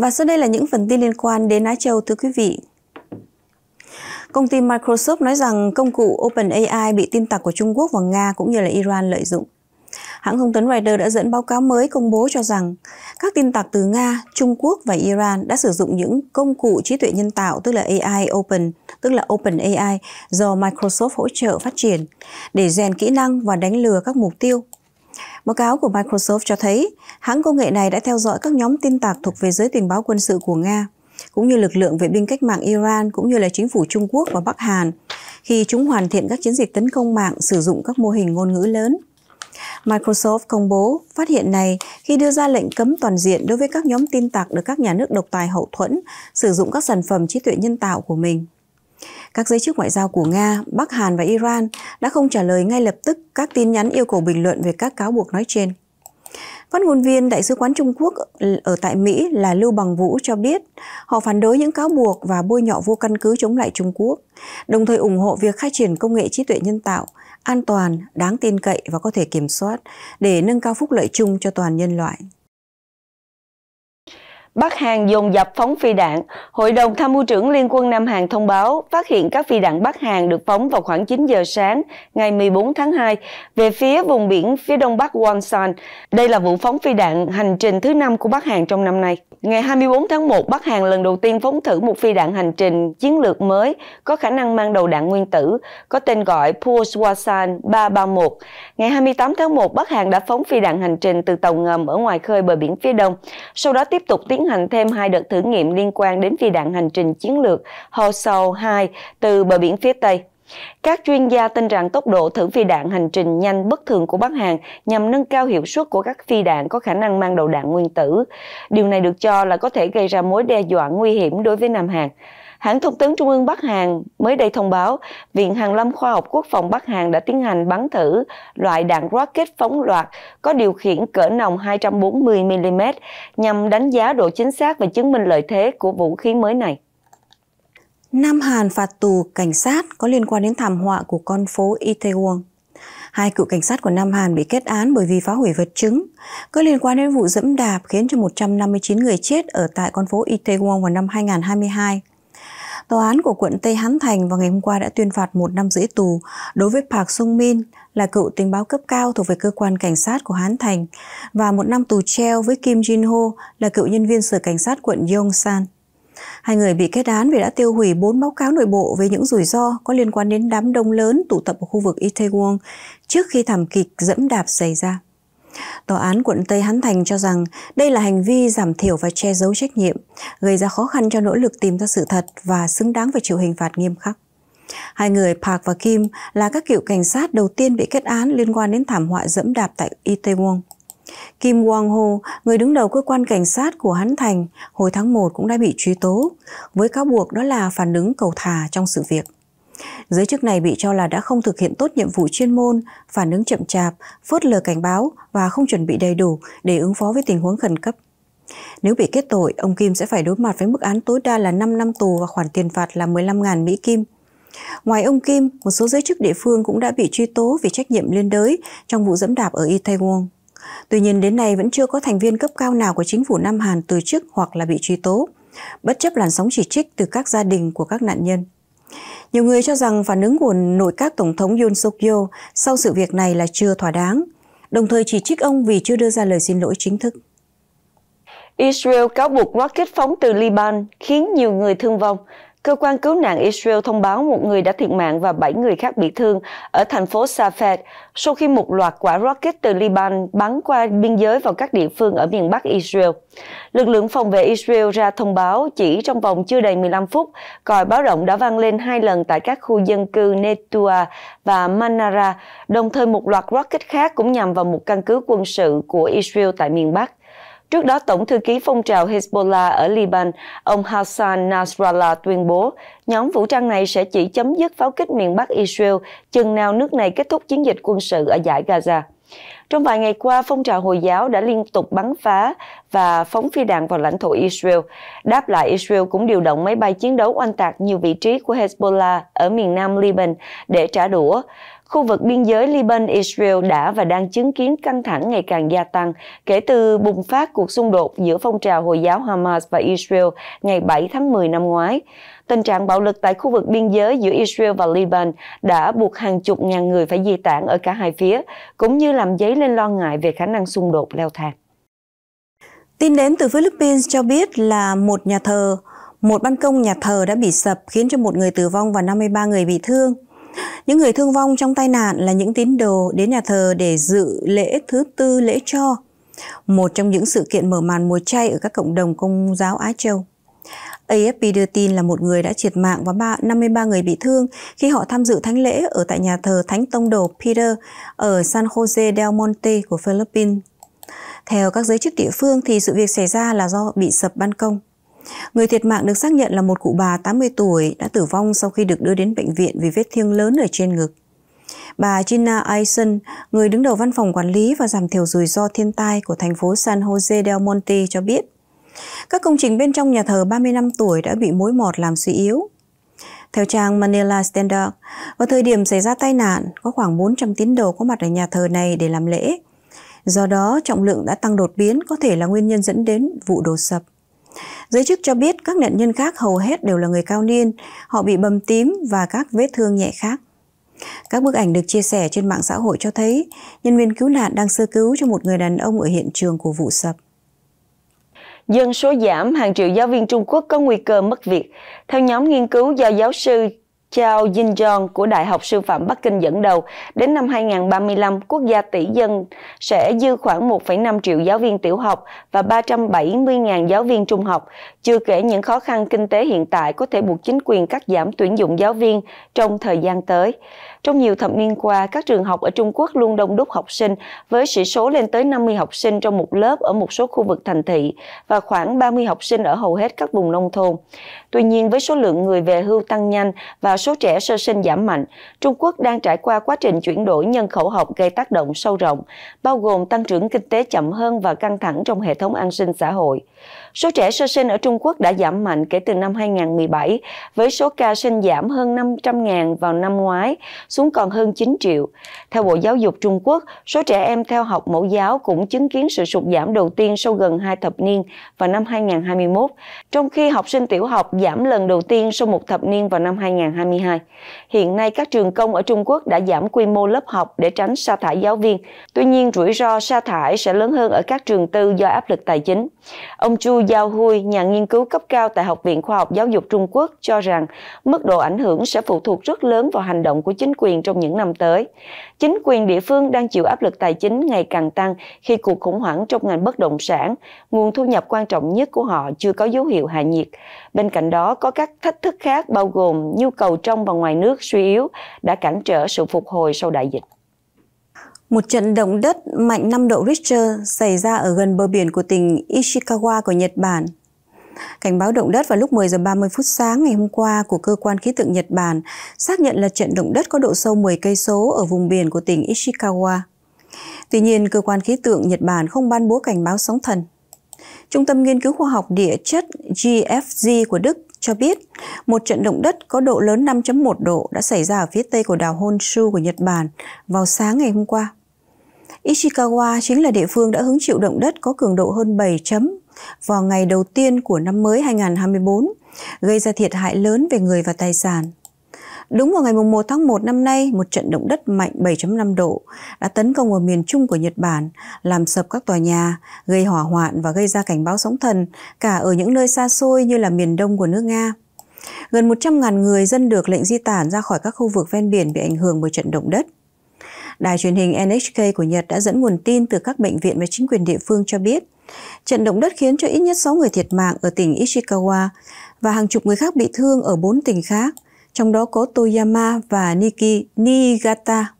Và sau đây là những phần tin liên quan đến Á Châu thưa quý vị. Công ty Microsoft nói rằng công cụ OpenAI bị tin tặc của Trung Quốc và Nga cũng như là Iran lợi dụng. Hãng thông tấn Reuters đã dẫn báo cáo mới công bố cho rằng các tin tặc từ Nga, Trung Quốc và Iran đã sử dụng những công cụ trí tuệ nhân tạo tức là AI Open, tức là OpenAI do Microsoft hỗ trợ phát triển để rèn kỹ năng và đánh lừa các mục tiêu Báo cáo của Microsoft cho thấy, hãng công nghệ này đã theo dõi các nhóm tin tặc thuộc về giới tình báo quân sự của Nga, cũng như lực lượng vệ binh cách mạng Iran cũng như là chính phủ Trung Quốc và Bắc Hàn, khi chúng hoàn thiện các chiến dịch tấn công mạng sử dụng các mô hình ngôn ngữ lớn. Microsoft công bố phát hiện này khi đưa ra lệnh cấm toàn diện đối với các nhóm tin tặc được các nhà nước độc tài hậu thuẫn sử dụng các sản phẩm trí tuệ nhân tạo của mình. Các giới chức ngoại giao của Nga, Bắc Hàn và Iran đã không trả lời ngay lập tức các tin nhắn yêu cầu bình luận về các cáo buộc nói trên. Phát ngôn viên Đại sứ quán Trung Quốc ở tại Mỹ là Lưu Bằng Vũ cho biết họ phản đối những cáo buộc và bôi nhọ vô căn cứ chống lại Trung Quốc, đồng thời ủng hộ việc khai triển công nghệ trí tuệ nhân tạo an toàn, đáng tin cậy và có thể kiểm soát để nâng cao phúc lợi chung cho toàn nhân loại. Bắc Hàn dồn dập phóng phi đạn. Hội đồng tham mưu trưởng Liên quân Nam Hàn thông báo phát hiện các phi đạn Bắc Hàn được phóng vào khoảng 9 giờ sáng ngày 14 tháng 2 về phía vùng biển phía đông bắc Wonsan. Đây là vụ phóng phi đạn hành trình thứ năm của Bắc Hàn trong năm nay. Ngày 24 tháng 1, Bắc Hàn lần đầu tiên phóng thử một phi đạn hành trình chiến lược mới có khả năng mang đầu đạn nguyên tử, có tên gọi Pulswasan 331. Ngày 28 tháng 1, Bắc Hàn đã phóng phi đạn hành trình từ tàu ngầm ở ngoài khơi bờ biển phía đông, sau đó tiếp tục tiến hành thêm hai đợt thử nghiệm liên quan đến phi đạn hành trình chiến lược Hosau 2 từ bờ biển phía Tây. Các chuyên gia tin rằng tốc độ thử phi đạn hành trình nhanh bất thường của Bắc Hàn nhằm nâng cao hiệu suất của các phi đạn có khả năng mang đầu đạn nguyên tử. Điều này được cho là có thể gây ra mối đe dọa nguy hiểm đối với Nam Hàn. Hãng thông tấn Trung ương Bắc Hàn mới đây thông báo, Viện Hàn lâm Khoa học Quốc phòng Bắc Hàn đã tiến hành bắn thử loại đạn rocket phóng loạt có điều khiển cỡ nòng 240mm nhằm đánh giá độ chính xác và chứng minh lợi thế của vũ khí mới này. Nam Hàn phạt tù cảnh sát có liên quan đến thảm họa của con phố Itaewon. Hai cựu cảnh sát của Nam Hàn bị kết án bởi vì phá hủy vật chứng, có liên quan đến vụ dẫm đạp khiến cho 159 người chết ở tại con phố Itaewon vào năm 2022. Tòa án của quận Tây Hán Thành vào ngày hôm qua đã tuyên phạt một năm rưỡi tù đối với Park Sung Min là cựu tình báo cấp cao thuộc về cơ quan cảnh sát của Hán Thành và một năm tù treo với Kim Jin Ho là cựu nhân viên sở cảnh sát quận Yongsan. Hai người bị kết án vì đã tiêu hủy bốn báo cáo nội bộ về những rủi ro có liên quan đến đám đông lớn tụ tập ở khu vực Itaewon trước khi thảm kịch dẫm đạp xảy ra. Tòa án quận Tây Hán Thành cho rằng đây là hành vi giảm thiểu và che giấu trách nhiệm, gây ra khó khăn cho nỗ lực tìm ra sự thật và xứng đáng phải chịu hình phạt nghiêm khắc. Hai người Park và Kim là các cựu cảnh sát đầu tiên bị kết án liên quan đến thảm họa dẫm đạp tại Itaewon. Kim Wang Ho, người đứng đầu cơ quan cảnh sát của Hán Thành, hồi tháng 1 cũng đã bị truy tố, với cáo buộc đó là phản ứng cầu thả trong sự việc. Giới chức này bị cho là đã không thực hiện tốt nhiệm vụ chuyên môn, phản ứng chậm chạp, phớt lờ cảnh báo và không chuẩn bị đầy đủ để ứng phó với tình huống khẩn cấp. Nếu bị kết tội, ông Kim sẽ phải đối mặt với mức án tối đa là 5 năm tù và khoản tiền phạt là 15.000 Mỹ Kim. Ngoài ông Kim, một số giới chức địa phương cũng đã bị truy tố vì trách nhiệm liên đới trong vụ dẫm đạp ở Itaewon. Tuy nhiên đến nay vẫn chưa có thành viên cấp cao nào của chính phủ Nam Hàn từ chức hoặc là bị truy tố, bất chấp làn sóng chỉ trích từ các gia đình của các nạn nhân. Nhiều người cho rằng phản ứng của nội các Tổng thống Yoon suk yeol sau sự việc này là chưa thỏa đáng, đồng thời chỉ trích ông vì chưa đưa ra lời xin lỗi chính thức. Israel cáo buộc rocket phóng từ Liban khiến nhiều người thương vong. Cơ quan cứu nạn Israel thông báo một người đã thiệt mạng và 7 người khác bị thương ở thành phố Safed sau khi một loạt quả rocket từ Liban bắn qua biên giới vào các địa phương ở miền Bắc Israel. Lực lượng phòng vệ Israel ra thông báo chỉ trong vòng chưa đầy 15 phút, còi báo động đã vang lên hai lần tại các khu dân cư Netua và Manara, đồng thời một loạt rocket khác cũng nhằm vào một căn cứ quân sự của Israel tại miền Bắc. Trước đó, Tổng thư ký phong trào Hezbollah ở Liban, ông Hassan Nasrallah tuyên bố nhóm vũ trang này sẽ chỉ chấm dứt pháo kích miền Bắc Israel chừng nào nước này kết thúc chiến dịch quân sự ở giải Gaza. Trong vài ngày qua, phong trào Hồi giáo đã liên tục bắn phá và phóng phi đạn vào lãnh thổ Israel. Đáp lại, Israel cũng điều động máy bay chiến đấu oanh tạc nhiều vị trí của Hezbollah ở miền nam Liban để trả đũa. Khu vực biên giới Liban-Israel đã và đang chứng kiến căng thẳng ngày càng gia tăng kể từ bùng phát cuộc xung đột giữa phong trào Hồi giáo Hamas và Israel ngày 7 tháng 10 năm ngoái. Tình trạng bạo lực tại khu vực biên giới giữa Israel và Liban đã buộc hàng chục ngàn người phải di tản ở cả hai phía, cũng như làm dấy lên lo ngại về khả năng xung đột leo thang. Tin đến từ Philippines cho biết là một nhà thờ, một ban công nhà thờ đã bị sập khiến cho một người tử vong và 53 người bị thương. Những người thương vong trong tai nạn là những tín đồ đến nhà thờ để dự lễ thứ tư lễ cho, một trong những sự kiện mở màn mùa chay ở các cộng đồng công giáo Á Châu. AFP đưa tin là một người đã thiệt mạng và 53 người bị thương khi họ tham dự thánh lễ ở tại nhà thờ Thánh Tông Đồ Peter ở San Jose del Monte của Philippines. Theo các giới chức địa phương thì sự việc xảy ra là do bị sập ban công. Người thiệt mạng được xác nhận là một cụ bà 80 tuổi đã tử vong sau khi được đưa đến bệnh viện vì vết thương lớn ở trên ngực. Bà Gina Eisen, người đứng đầu văn phòng quản lý và giảm thiểu rủi ro thiên tai của thành phố San Jose del Monte cho biết, các công trình bên trong nhà thờ 30 năm tuổi đã bị mối mọt làm suy yếu. Theo trang Manila Standard, vào thời điểm xảy ra tai nạn, có khoảng 400 tín đồ có mặt ở nhà thờ này để làm lễ. Do đó, trọng lượng đã tăng đột biến có thể là nguyên nhân dẫn đến vụ đổ sập. Giới chức cho biết các nạn nhân khác hầu hết đều là người cao niên, họ bị bầm tím và các vết thương nhẹ khác. Các bức ảnh được chia sẻ trên mạng xã hội cho thấy nhân viên cứu nạn đang sơ cứu cho một người đàn ông ở hiện trường của vụ sập. Dân số giảm, hàng triệu giáo viên Trung Quốc có nguy cơ mất việc. Theo nhóm nghiên cứu do giáo sư Chao Jin Jong của Đại học Sư phạm Bắc Kinh dẫn đầu, đến năm 2035, quốc gia tỷ dân sẽ dư khoảng 1,5 triệu giáo viên tiểu học và 370.000 giáo viên trung học. Chưa kể những khó khăn kinh tế hiện tại có thể buộc chính quyền cắt giảm tuyển dụng giáo viên trong thời gian tới. Trong nhiều thập niên qua, các trường học ở Trung Quốc luôn đông đúc học sinh với sĩ số lên tới 50 học sinh trong một lớp ở một số khu vực thành thị và khoảng 30 học sinh ở hầu hết các vùng nông thôn. Tuy nhiên, với số lượng người về hưu tăng nhanh và số trẻ sơ sinh giảm mạnh, Trung Quốc đang trải qua quá trình chuyển đổi nhân khẩu học gây tác động sâu rộng, bao gồm tăng trưởng kinh tế chậm hơn và căng thẳng trong hệ thống an sinh xã hội. Số trẻ sơ sinh ở Trung Quốc đã giảm mạnh kể từ năm 2017, với số ca sinh giảm hơn 500.000 vào năm ngoái, xuống còn hơn 9 triệu. Theo Bộ Giáo dục Trung Quốc, số trẻ em theo học mẫu giáo cũng chứng kiến sự sụt giảm đầu tiên sau gần hai thập niên vào năm 2021, trong khi học sinh tiểu học giảm lần đầu tiên sau một thập niên vào năm 2022. Hiện nay, các trường công ở Trung Quốc đã giảm quy mô lớp học để tránh sa thải giáo viên. Tuy nhiên, rủi ro sa thải sẽ lớn hơn ở các trường tư do áp lực tài chính. Ông Chu Giao Hui, nhà nghiên cứu cấp cao tại Học viện Khoa học Giáo dục Trung Quốc, cho rằng mức độ ảnh hưởng sẽ phụ thuộc rất lớn vào hành động của chính quyền trong những năm tới. Chính quyền địa phương đang chịu áp lực tài chính ngày càng tăng khi cuộc khủng hoảng trong ngành bất động sản, nguồn thu nhập quan trọng nhất của họ chưa có dấu hiệu hạ nhiệt. Bên cạnh đó có các thách thức khác bao gồm nhu cầu trong và ngoài nước suy yếu đã cản trở sự phục hồi sau đại dịch. Một trận động đất mạnh 5 độ Richter xảy ra ở gần bờ biển của tỉnh Ishikawa của Nhật Bản. Cảnh báo động đất vào lúc 10 giờ 30 phút sáng ngày hôm qua của cơ quan khí tượng Nhật Bản xác nhận là trận động đất có độ sâu 10 cây số ở vùng biển của tỉnh Ishikawa. Tuy nhiên, cơ quan khí tượng Nhật Bản không ban bố cảnh báo sóng thần. Trung tâm nghiên cứu khoa học địa chất GFG của Đức cho biết một trận động đất có độ lớn 5.1 độ đã xảy ra ở phía tây của đảo Honshu của Nhật Bản vào sáng ngày hôm qua. Ishikawa chính là địa phương đã hứng chịu động đất có cường độ hơn 7 chấm vào ngày đầu tiên của năm mới 2024, gây ra thiệt hại lớn về người và tài sản. Đúng vào ngày 1 tháng 1 năm nay, một trận động đất mạnh 7.5 độ đã tấn công vào miền trung của Nhật Bản, làm sập các tòa nhà, gây hỏa hoạn và gây ra cảnh báo sóng thần cả ở những nơi xa xôi như là miền đông của nước Nga. Gần 100.000 người dân được lệnh di tản ra khỏi các khu vực ven biển bị ảnh hưởng bởi trận động đất. Đài truyền hình NHK của Nhật đã dẫn nguồn tin từ các bệnh viện và chính quyền địa phương cho biết, trận động đất khiến cho ít nhất 6 người thiệt mạng ở tỉnh Ishikawa và hàng chục người khác bị thương ở 4 tỉnh khác, trong đó có Toyama và Niki, Niigata.